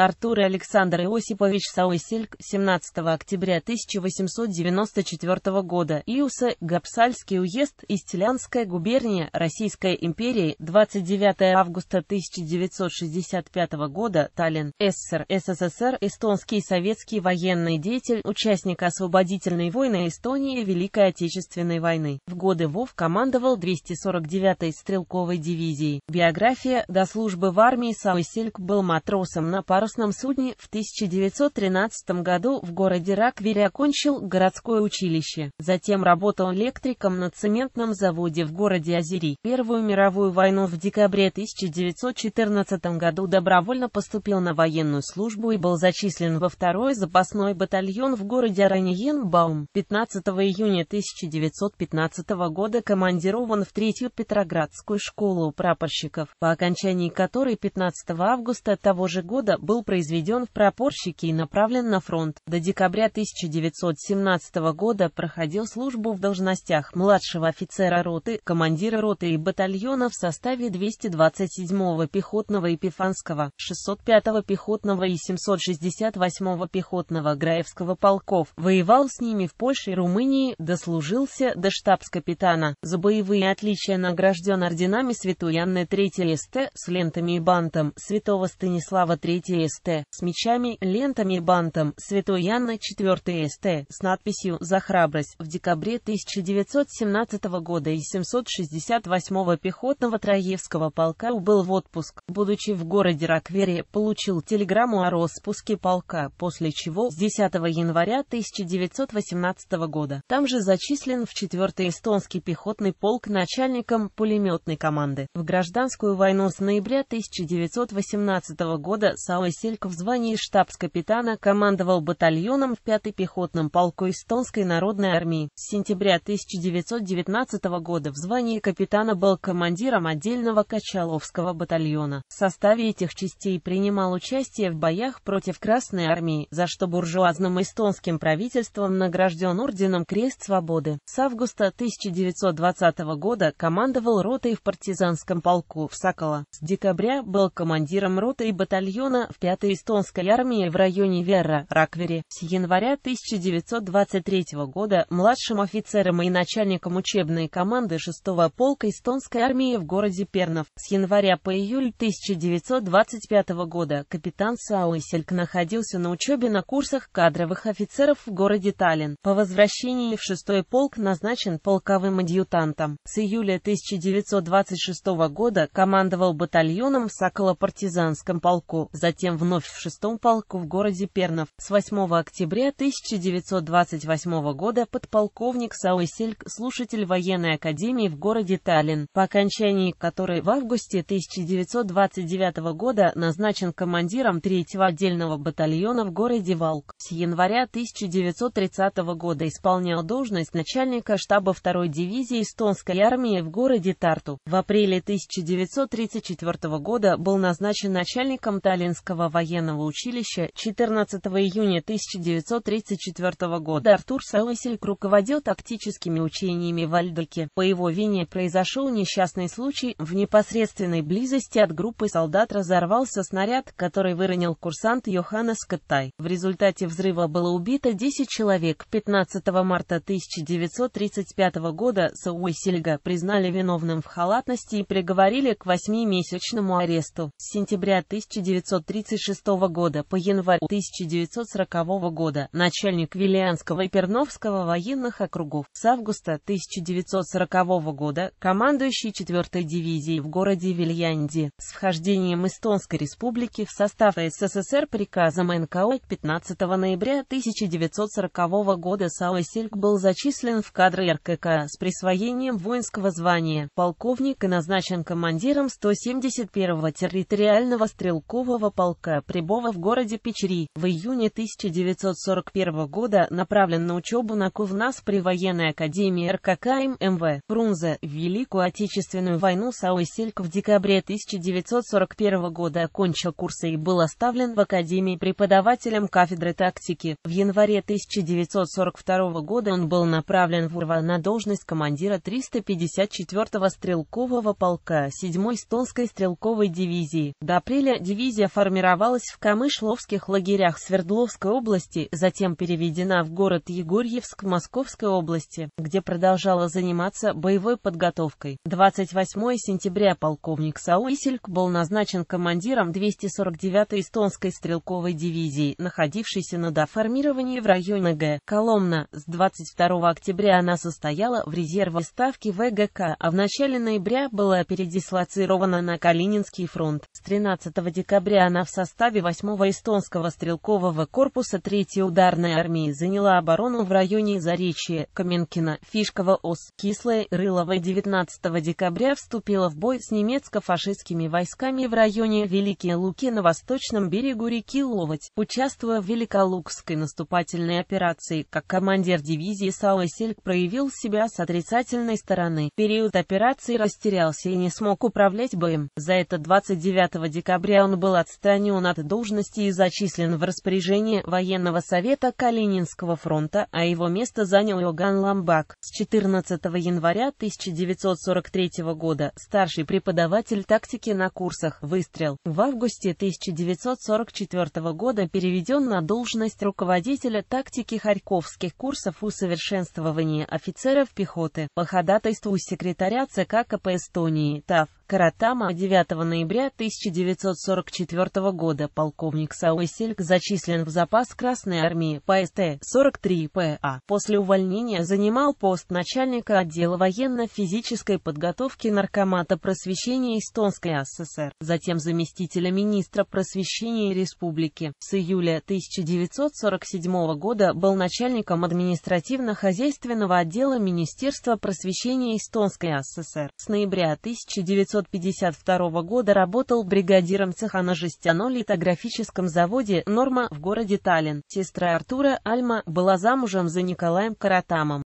Артур Александр Иосипович Саойсельк, 17 октября 1894 года, Иуса, Гапсальский уезд, Истелянская губерния, Российская империя, 29 августа 1965 года, Таллин, СССР, СССР, эстонский советский военный деятель, участник освободительной войны Эстонии Великой Отечественной войны. В годы ВОВ командовал 249-й стрелковой дивизией. Биография до службы в армии Саойсельк был матросом на пару парусном судне в 1913 году в городе Раквере окончил городское училище. Затем работал электриком на цементном заводе в городе Азери. Первую мировую войну в декабре 1914 году добровольно поступил на военную службу и был зачислен во второй запасной батальон в городе Араньенбаум. 15 июня 1915 года командирован в третью Петроградскую школу прапорщиков, по окончании которой 15 августа того же года был был произведен в прапорщики и направлен на фронт. До декабря 1917 года проходил службу в должностях младшего офицера роты, командира роты и батальона в составе 227-го пехотного и 605-го пехотного и 768-го пехотного Граевского полков, воевал с ними в Польше и Румынии, дослужился до штабс-капитана. За боевые отличия награжден орденами Святой Анны III СТ с лентами и бантом, Святого Станислава III ст. с мечами, лентами и бантом Святой Яна IV ст. с надписью «За храбрость» в декабре 1917 года из 768-го пехотного Троевского полка убыл в отпуск. Будучи в городе Раквере, получил телеграмму о распуске полка, после чего с 10 января 1918 года там же зачислен в 4 эстонский пехотный полк начальником пулеметной команды. В гражданскую войну с ноября 1918 года Сауэ Киселька в звании штабс-капитана командовал батальоном в 5-й пехотном полку Эстонской народной армии. С сентября 1919 года в звании капитана был командиром отдельного Качаловского батальона. В составе этих частей принимал участие в боях против Красной армии, за что буржуазным эстонским правительством награжден орденом Крест Свободы. С августа 1920 года командовал ротой в партизанском полку в Сокола. С декабря был командиром роты и батальона в в 5-й эстонской армии в районе Верра, Раквери. С января 1923 года младшим офицером и начальником учебной команды 6-го полка эстонской армии в городе Пернов. С января по июль 1925 года капитан Сауисельк находился на учебе на курсах кадровых офицеров в городе Таллин. По возвращении в 6-й полк назначен полковым адъютантом. С июля 1926 года командовал батальоном в Соколо-партизанском полку, затем затем вновь в шестом полку в городе Пернов. С 8 октября 1928 года подполковник Сауэсельк, слушатель военной академии в городе Таллин, по окончании которой в августе 1929 года назначен командиром 3-го отдельного батальона в городе Валк. С января 1930 года исполнял должность начальника штаба 2-й дивизии эстонской армии в городе Тарту. В апреле 1934 года был назначен начальником Таллинского Московского военного училища 14 июня 1934 года Артур Сауэсель руководил тактическими учениями в Альдуке. По его вине произошел несчастный случай. В непосредственной близости от группы солдат разорвался снаряд, который выронил курсант Йоханнес Скоттай. В результате взрыва было убито 10 человек. 15 марта 1935 года Сауэсельга признали виновным в халатности и приговорили к месячному аресту. С сентября 1935 1936 года по январь 1940 года, начальник Вильянского и Перновского военных округов. С августа 1940 года, командующий 4-й дивизией в городе Вильянди, с вхождением Эстонской республики в состав СССР приказом НКО 15 ноября 1940 года Саусельк был зачислен в кадры РКК с присвоением воинского звания полковник и назначен командиром 171-го территориального стрелкового полка Марка Прибова в городе Печри. В июне 1941 года направлен на учебу на Кувнас при военной академии РКК МВ Фрунзе. В Великую Отечественную войну Сауэсельк в декабре 1941 года окончил курсы и был оставлен в академии преподавателем кафедры тактики. В январе 1942 года он был направлен в УРВА на должность командира 354-го стрелкового полка 7-й Стонской стрелковой дивизии. До апреля дивизия формировалась формировалась в камышловских лагерях Свердловской области, затем переведена в город Егорьевск Московской области, где продолжала заниматься боевой подготовкой. 28 сентября полковник Саусельк был назначен командиром 249-й эстонской стрелковой дивизии, находившейся на доформировании в районе Г. Коломна. С 22 октября она состояла в резерве ставки ВГК, а в начале ноября была передислоцирована на Калининский фронт. С 13 декабря она в составе 8-го эстонского стрелкового корпуса 3-й ударной армии заняла оборону в районе Заречья, Каменкина, Фишкова, Ос, Кислая, Рылово. 19 декабря вступила в бой с немецко-фашистскими войсками в районе Великие Луки на восточном берегу реки Ловоть, участвуя в Великолукской наступательной операции, как командир дивизии Сауэ Сельк проявил себя с отрицательной стороны. Период операции растерялся и не смог управлять боем. За это 29 декабря он был отстранен освобождению от должности и зачислен в распоряжение военного совета Калининского фронта, а его место занял Иоганн Ламбак. С 14 января 1943 года старший преподаватель тактики на курсах «Выстрел». В августе 1944 года переведен на должность руководителя тактики Харьковских курсов усовершенствования офицеров пехоты по ходатайству секретаря ЦК КП Эстонии ТАВ Каратама 9 ноября 1944 года полковник Сауэсельк зачислен в запас Красной армии по СТ-43ПА. После увольнения занимал пост начальника отдела военно-физической подготовки Наркомата просвещения Эстонской ССР, затем заместителя министра просвещения республики. С июля 1947 года был начальником административно-хозяйственного отдела Министерства просвещения Эстонской ССР. С ноября 1947 1952 года работал бригадиром цеха на жестяно-литографическом заводе «Норма» в городе Таллин. Сестра Артура, Альма, была замужем за Николаем Каратамом.